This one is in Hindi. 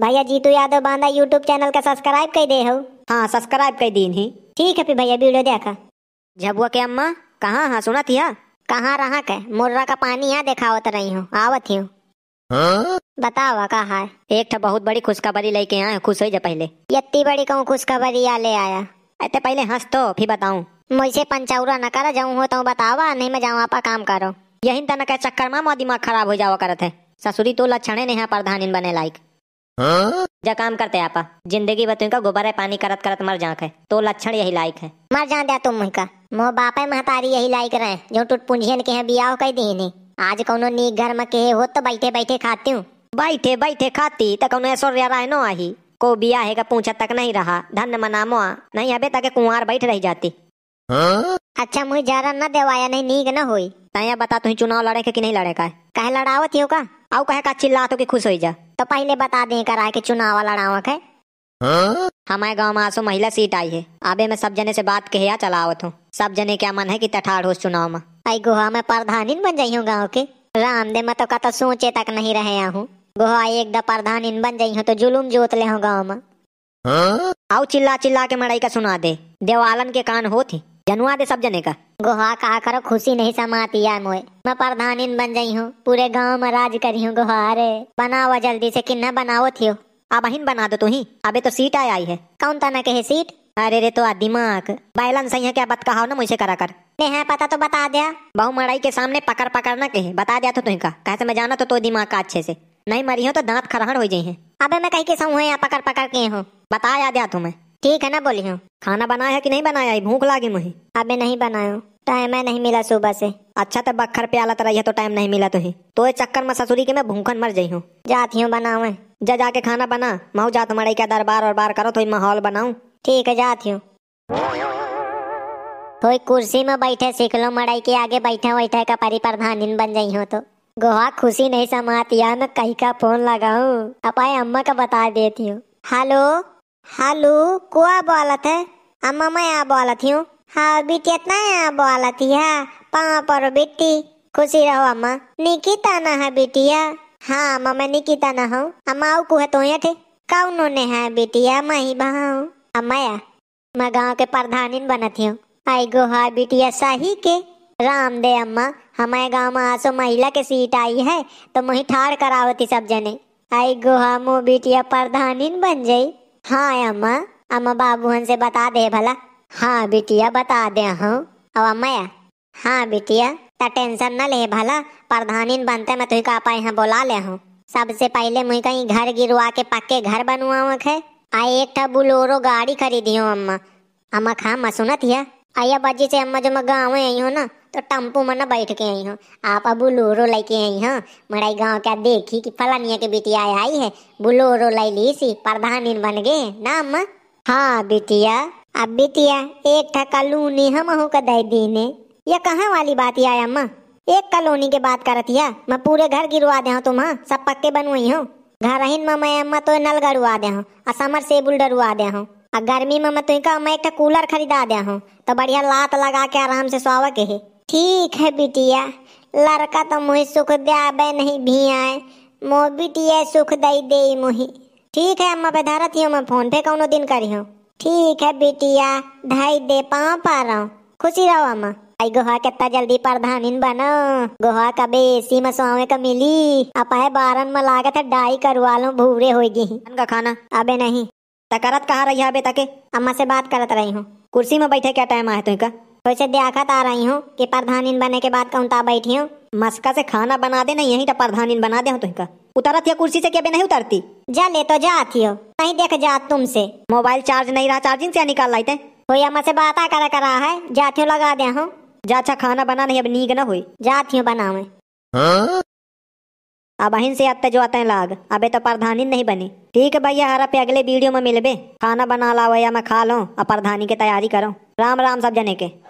भैया जीतू यादव बांदा यूट्यूब चैनल का सब्सक्राइब कर दे हो हाँ सब्सक्राइब कर दी नहीं ठीक है फिर भैया वीडियो देखा झबुआ के अम्मा कहाँ हाँ सुना थी कहाँ रहा के मुर्रा का पानी यहाँ देखा होता रही हूँ आवत हूँ हाँ? बतावा कहा है एक ठा बहुत बड़ी खुशखबरी लेके आये खुश हो जा पहले इतनी बड़ी कहूँ खुशखबरी या ले आया अरे पहले हंस तो फिर बताऊँ मुझसे पंचाउरा न करा जाऊँ हो तो बतावा नहीं मैं जाऊँ आपा काम करो यही तना के चक्कर में दिमाग खराब हो जावा करते ससुरी तो लक्षण नहीं है प्रधान बने लायक हाँ? जा काम करते आपा जिंदगी बतू तो का गोबर है पानी करत करत मर है तो लक्षण यही लायक है मर जा दिया तुम का मो है महतारी यही लायक रहे जो टूट पूंजियन के बियाह कह दी नहीं आज कोनो नी घर में के हो तो बैठे बैठे खाती हूँ बैठे बैठे खाती तो कौन ऐश्वर्या राय नो आही को बिया है का पूछा तक नहीं रहा धन मनामो नहीं अबे तक कुंवार बैठ रही जाती हाँ? अच्छा मुझे जरा न देवाया नहीं नीक न हुई तैया बता तुम चुनाव लड़े के कि नहीं लड़े का कहे लड़ावत हो का आओ कहे का चिल्ला तो की खुश हो जा तो पहले बता दें कराए के चुनाव लड़ावक है हमारे गांव में आसो महिला सीट आई है आबे मैं सब जने से बात कह चलावत हूँ सब जने क्या मन है कि तठाड़ हो चुनाव में आई गोहा में प्रधानी बन जाई हूँ गाँव के रामदेव में तो कत सोचे तक नहीं रहे हूँ गोहा एक दा प्रधान बन जाई हूँ तो जुलूम जोत ले हूँ गाँव में हाँ? आओ चिल्ला चिल्ला के मड़ाई का सुना दे देवालन के कान हो थी जनुआ दे सब जने का गोहा कहा करो खुशी नहीं समाती यार मोए मैं प्रधानिन बन जाई हूँ पूरे गांव में राज करी हूँ गोहारे बनाओ जल्दी से किन्ना बनाओ थियो अब अहिन बना दो तू ही अबे तो सीट आई है कौन ना कहे सीट अरे रे तो आ दिमाग बैलन सही है क्या बत कहा ना मुझे करा कर है पता तो बता दिया बहु मड़ाई के सामने पकड़ पकड़ ना कहे बता दिया तो तुम का कैसे मैं जाना तो तो दिमाग का अच्छे से नहीं मरी हो तो दांत खरहड़ हो जाए है अबे मैं कहीं के साहू है यहाँ पकड़ पकड़ के हूँ बताया दिया तुम्हें ठीक है ना बोली हूँ खाना बनाया है कि नहीं बनाया है भूख लागी मुझे अबे नहीं बनाया टाइम है नहीं मिला सुबह से अच्छा तो बखर पे आला तरह तो टाइम तो नहीं मिला तो ही तो ये चक्कर में ससुरी के मैं भूखन मर जाई हूँ जाती हूँ बनावे जा जाके खाना बना महू जा तुम्हारे का दरबार और बार करो तो माहौल बनाऊ ठीक है जाती हूँ तो कुर्सी में बैठे सीख लो मड़ाई के आगे बैठे बैठे का परी बन जाई हो तो गोहा खुशी नहीं समाती यार मैं कहीं का फोन लगाऊ अपाए अम्मा का बता देती हूँ हेलो हेलो कुआ बोलत है अम्मा मैं यहाँ बोलत हूँ हाँ बेटी इतना यहाँ बोलत ही हाँ पाँव पर बेटी खुशी रहो अम्मा निकिता ना है बेटिया हाँ अम्मा मैं निकिता ना हूँ अम्मा आऊ कुह तो यहाँ कौन ने है बेटिया मैं ही बहा हूँ अम्मा या मैं गाँव के प्रधानिन बना थी आई गो हा बेटिया शाही के राम दे अम्मा हमारे गाँव में आसो तो महिला के सीट आई है तो वही ठाड़ करावती सब जने आई गो हा मो बेटिया प्रधानिन बन जाई हाँ अम्मा अम्मा बाबूहन से बता दे भला हाँ बिटिया बता दे हूँ अब अम्मा हाँ बिटिया ता टेंशन न ले भला प्रधानिन बनते मैं तुही का यहाँ बोला ले हूँ सबसे पहले मुई कहीं घर गिरवा के पक्के घर बनवा है आ एक बुलोरो गाड़ी खरीदी हूँ अम्मा अम्मा खा मसूनत हिया आया बाजी से अम्मा जो मैं गाँव आई हूँ ना तो टम्पू मना बैठ के आई हूँ आप अब बुलोरो लेके आई हूँ मराई गाँव क्या देखी कि फलानिया के बिटिया आई है बुलोरो लाई ली सी प्रधान बन गए ना अम्मा हाँ बिटिया अब बिटिया एक था कलूनी हम का दे दीने ये कहाँ वाली बात या अम्मा एक कलोनी के बात करती है मैं पूरे घर गिरवा दे तुम हाँ सब पक्के बनवाई हूँ घर ही मैं अम्मा तो नल गड़वा दे हूँ और समर सेबुल डरवा दे हूँ आ गर्मी में मैं तुमका मैं एक कूलर खरीदा दिया हूँ तो बढ़िया लात लगा के आराम से सोवे के है ठीक है बिटिया लड़का तो मुही सुख दे आबे नहीं भी आए मो बिटिया सुख दई दे मुही ठीक है अम्मा पे धरत ही मैं फोन पे कौनो दिन करी हूँ ठीक है बिटिया धाई दे पाँव पा रहा हूँ खुशी रहो अम्मा आई गोहा कितना जल्दी प्रधानिन बनो गोहा का बेसी में का मिली अपाए बारन में लागत है डाई करवा लो भूरे होगी का खाना अबे नहीं तकरत कहा रही अभी तक अम्मा से बात करत रही हूँ कुर्सी में बैठे क्या टाइम आए तुमका वैसे देखत आ रही हूँ कि प्रधानिन बने के बाद कहता बैठी हूँ मस्का से खाना बना दे नहीं यही तो प्रधानिन बना दे तुमका उतरत या कुर्सी से क्या नहीं उतरती जा ले तो जा हो कहीं देख जा तुमसे मोबाइल चार्ज नहीं रहा चार्जिंग से निकाल लाते कोई अम्मा से बात कर रहा है जाती हूँ लगा दे हूँ जा अच्छा खाना बना नहीं अब नींद ना हुई जाती हूँ में हाँ? अब अहिन से आते जो आते हैं लाग अबे तो प्रधानी नहीं बनी ठीक है भैया हर पे अगले वीडियो में मिलबे खाना बना लाओ या मैं खा लो और प्रधानी की तैयारी करो राम राम सब जने के